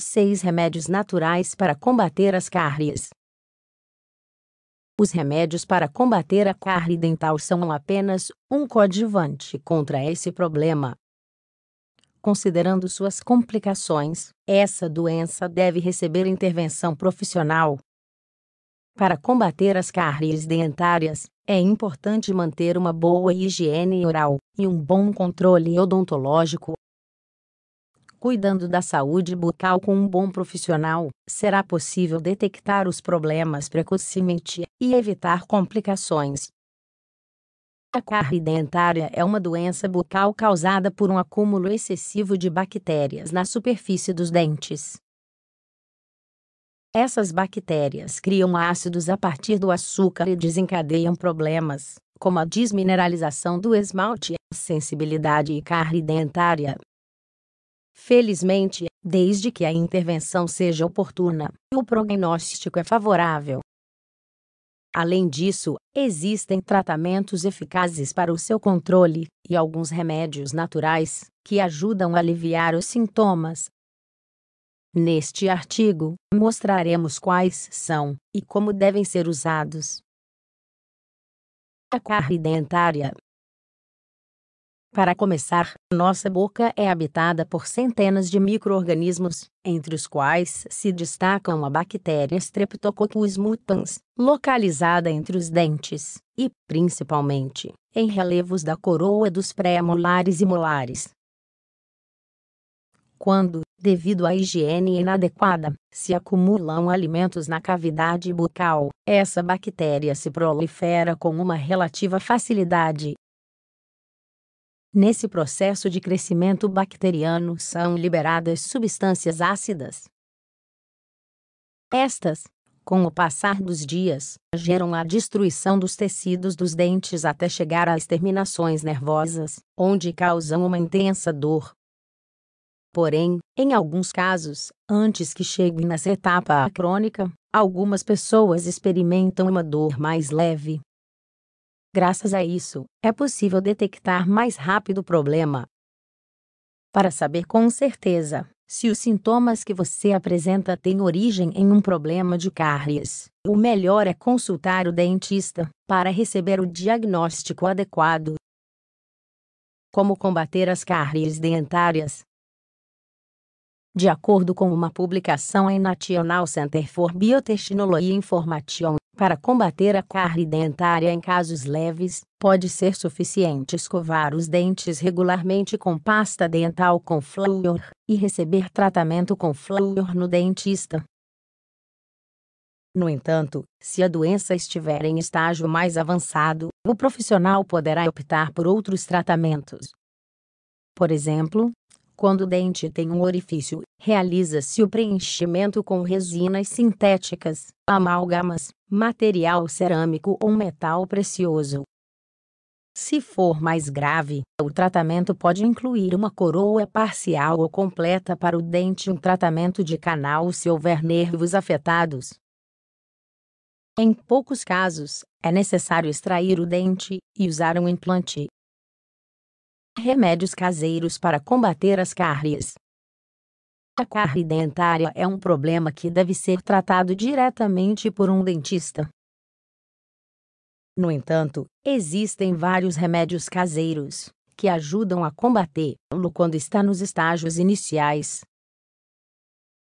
6 Remédios naturais para combater as cáries. Os remédios para combater a cárie dental são apenas um coadjuvante contra esse problema. Considerando suas complicações, essa doença deve receber intervenção profissional. Para combater as cáries dentárias, é importante manter uma boa higiene oral e um bom controle odontológico Cuidando da saúde bucal com um bom profissional, será possível detectar os problemas precocemente e evitar complicações. A cárie dentária é uma doença bucal causada por um acúmulo excessivo de bactérias na superfície dos dentes. Essas bactérias criam ácidos a partir do açúcar e desencadeiam problemas, como a desmineralização do esmalte, sensibilidade e cárie dentária, Felizmente, desde que a intervenção seja oportuna, o prognóstico é favorável. Além disso, existem tratamentos eficazes para o seu controle e alguns remédios naturais que ajudam a aliviar os sintomas. Neste artigo, mostraremos quais são e como devem ser usados. A carne dentária para começar, nossa boca é habitada por centenas de micro-organismos, entre os quais se destacam a bactéria Streptococcus mutans, localizada entre os dentes, e, principalmente, em relevos da coroa dos pré-molares e molares. Quando, devido à higiene inadequada, se acumulam alimentos na cavidade bucal, essa bactéria se prolifera com uma relativa facilidade Nesse processo de crescimento bacteriano são liberadas substâncias ácidas. Estas, com o passar dos dias, geram a destruição dos tecidos dos dentes até chegar às terminações nervosas, onde causam uma intensa dor. Porém, em alguns casos, antes que cheguem nessa etapa crônica, algumas pessoas experimentam uma dor mais leve, Graças a isso, é possível detectar mais rápido o problema. Para saber com certeza se os sintomas que você apresenta têm origem em um problema de cáries, o melhor é consultar o dentista para receber o diagnóstico adequado. Como combater as cáries dentárias? De acordo com uma publicação em National Center for Biotechnology Information para combater a cárie dentária em casos leves, pode ser suficiente escovar os dentes regularmente com pasta dental com flúor e receber tratamento com flúor no dentista. No entanto, se a doença estiver em estágio mais avançado, o profissional poderá optar por outros tratamentos. Por exemplo, quando o dente tem um orifício, realiza-se o preenchimento com resinas sintéticas, amálgamas, material cerâmico ou metal precioso. Se for mais grave, o tratamento pode incluir uma coroa parcial ou completa para o dente, um tratamento de canal se houver nervos afetados. Em poucos casos, é necessário extrair o dente e usar um implante, Remédios caseiros para combater as cáries. A cárie dentária é um problema que deve ser tratado diretamente por um dentista. No entanto, existem vários remédios caseiros que ajudam a combatê-lo quando está nos estágios iniciais.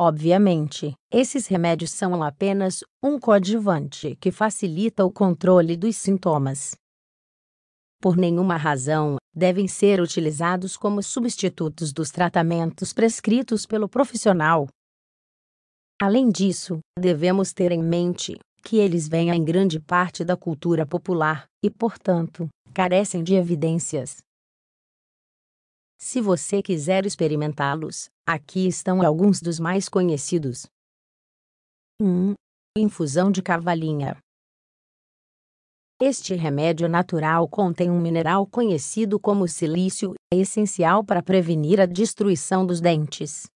Obviamente, esses remédios são apenas um coadjuvante que facilita o controle dos sintomas por nenhuma razão, devem ser utilizados como substitutos dos tratamentos prescritos pelo profissional. Além disso, devemos ter em mente que eles vêm em grande parte da cultura popular e, portanto, carecem de evidências. Se você quiser experimentá-los, aqui estão alguns dos mais conhecidos. 1. Infusão de cavalinha. Este remédio natural contém um mineral conhecido como silício, é essencial para prevenir a destruição dos dentes.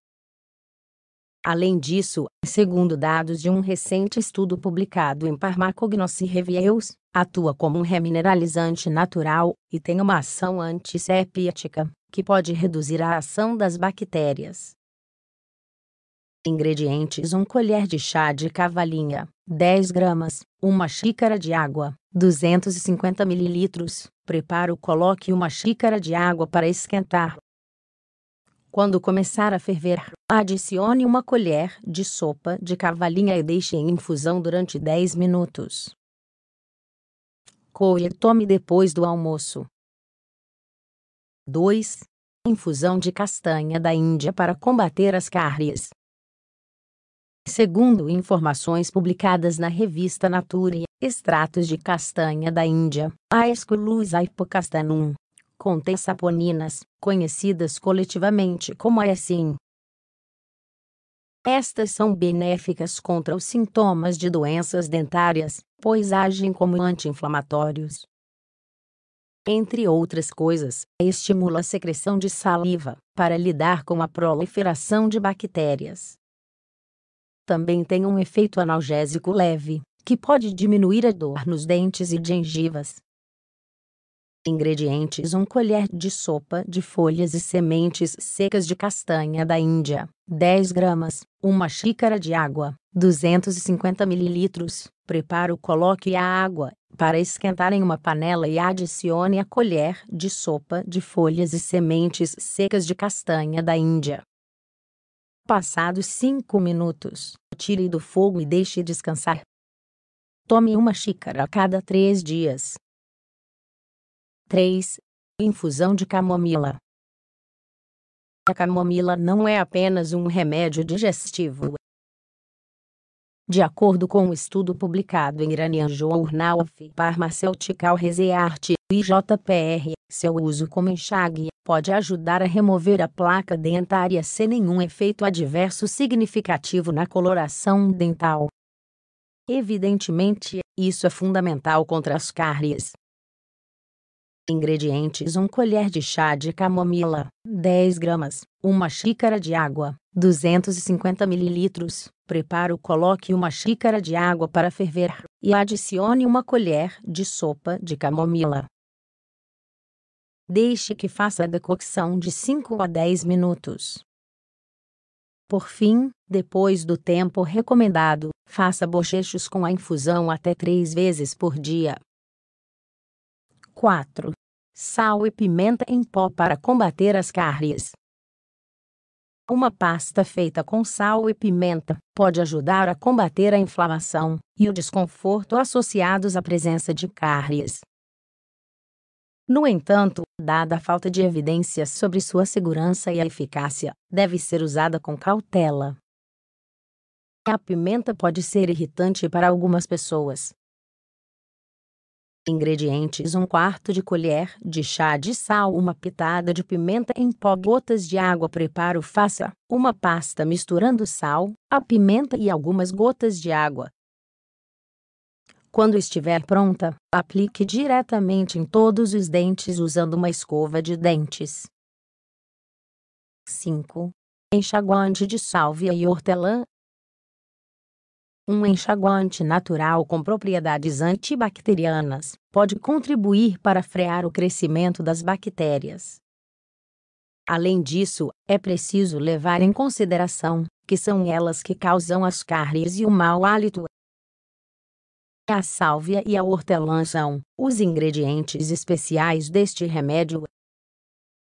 Além disso, segundo dados de um recente estudo publicado em Pharmacognosy Reviews, atua como um remineralizante natural e tem uma ação antissepítica, que pode reduzir a ação das bactérias. Ingredientes: 1 colher de chá de cavalinha, 10 gramas, uma xícara de água, 250 ml. Preparo coloque uma xícara de água para esquentar. Quando começar a ferver, adicione uma colher de sopa de cavalinha e deixe em infusão durante 10 minutos. Coe e tome depois do almoço. 2. Infusão de castanha da Índia para combater as cáries. Segundo informações publicadas na revista Nature, extratos de castanha da Índia, (Aesculus Esculusa hypocastanum, contém saponinas, conhecidas coletivamente como assim. Estas são benéficas contra os sintomas de doenças dentárias, pois agem como anti-inflamatórios. Entre outras coisas, estimula a secreção de saliva, para lidar com a proliferação de bactérias também tem um efeito analgésico leve, que pode diminuir a dor nos dentes e gengivas. Ingredientes: 1 colher de sopa de folhas e sementes secas de castanha da Índia, 10 gramas, 1 xícara de água, 250 ml. Preparo: coloque a água para esquentar em uma panela e adicione a colher de sopa de folhas e sementes secas de castanha da Índia, Passados cinco minutos, tire do fogo e deixe descansar. Tome uma xícara a cada três dias. 3. Infusão de camomila. A camomila não é apenas um remédio digestivo, de acordo com um estudo publicado em Iranian Journal of Pharmaceutical Research, IJPR, seu uso como enxague pode ajudar a remover a placa dentária sem nenhum efeito adverso significativo na coloração dental. Evidentemente, isso é fundamental contra as cáries. Ingredientes: 1 colher de chá de camomila, 10 gramas, 1 xícara de água, 250 ml. Preparo coloque uma xícara de água para ferver e adicione uma colher de sopa de camomila. Deixe que faça a decocção de 5 a 10 minutos. Por fim, depois do tempo recomendado, faça bochechos com a infusão até três vezes por dia. 4. Sal e pimenta em pó para combater as cáries. Uma pasta feita com sal e pimenta pode ajudar a combater a inflamação e o desconforto associados à presença de cáries. No entanto, dada a falta de evidências sobre sua segurança e eficácia, deve ser usada com cautela. A pimenta pode ser irritante para algumas pessoas, Ingredientes 1 quarto de colher de chá de sal, uma pitada de pimenta em pó, gotas de água. Preparo faça uma pasta misturando sal, a pimenta e algumas gotas de água. Quando estiver pronta, aplique diretamente em todos os dentes usando uma escova de dentes. 5. Enxaguante de salvia e hortelã, um enxaguante natural com propriedades antibacterianas pode contribuir para frear o crescimento das bactérias. Além disso, é preciso levar em consideração que são elas que causam as cáries e o mau hálito. É a sálvia e a hortelã são os ingredientes especiais deste remédio.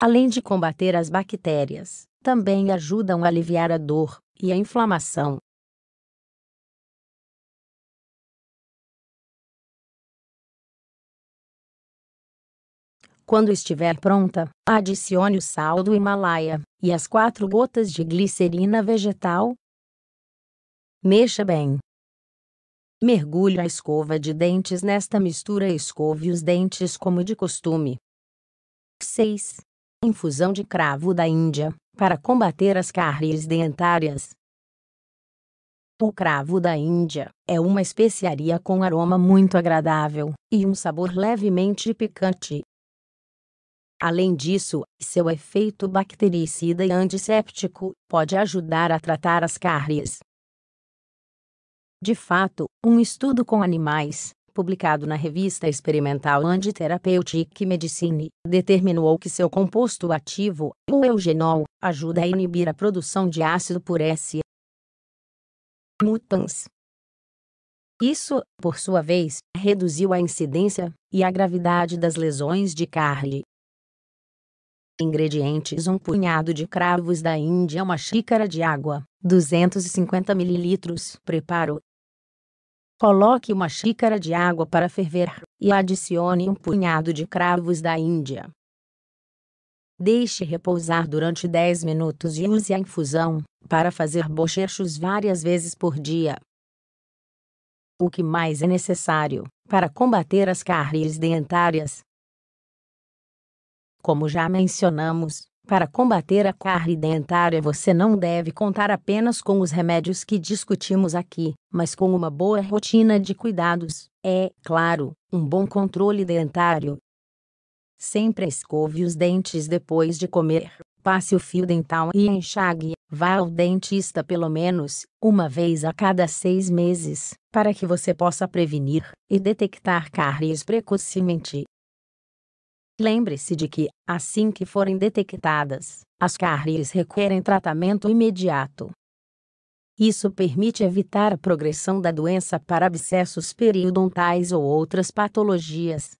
Além de combater as bactérias, também ajudam a aliviar a dor e a inflamação Quando estiver pronta, adicione o sal do Himalaia e as quatro gotas de glicerina vegetal. Mexa bem. Mergulhe a escova de dentes nesta mistura e escove os dentes como de costume. 6. Infusão de cravo da Índia, para combater as cáries dentárias. O cravo da Índia é uma especiaria com aroma muito agradável e um sabor levemente picante. Além disso, seu efeito bactericida e antisséptico pode ajudar a tratar as cáries. De fato, um estudo com animais, publicado na revista experimental Antitherapeutic Medicine, determinou que seu composto ativo, o eugenol, ajuda a inibir a produção de ácido por S. mutans. Isso, por sua vez, reduziu a incidência e a gravidade das lesões de carne. Ingredientes: um punhado de cravos da Índia, uma xícara de água, 250 ml. Preparo: Coloque uma xícara de água para ferver e adicione um punhado de cravos da Índia. Deixe repousar durante 10 minutos e use a infusão para fazer bochechos várias vezes por dia. O que mais é necessário para combater as cáries dentárias? Como já mencionamos, para combater a carne dentária você não deve contar apenas com os remédios que discutimos aqui, mas com uma boa rotina de cuidados, é claro, um bom controle dentário. Sempre escove os dentes depois de comer, passe o fio dental e enxague. Vá ao dentista pelo menos uma vez a cada seis meses, para que você possa prevenir e detectar cáries precocemente. Lembre-se de que, assim que forem detectadas, as cáries requerem tratamento imediato. Isso permite evitar a progressão da doença para abscessos periodontais ou outras patologias.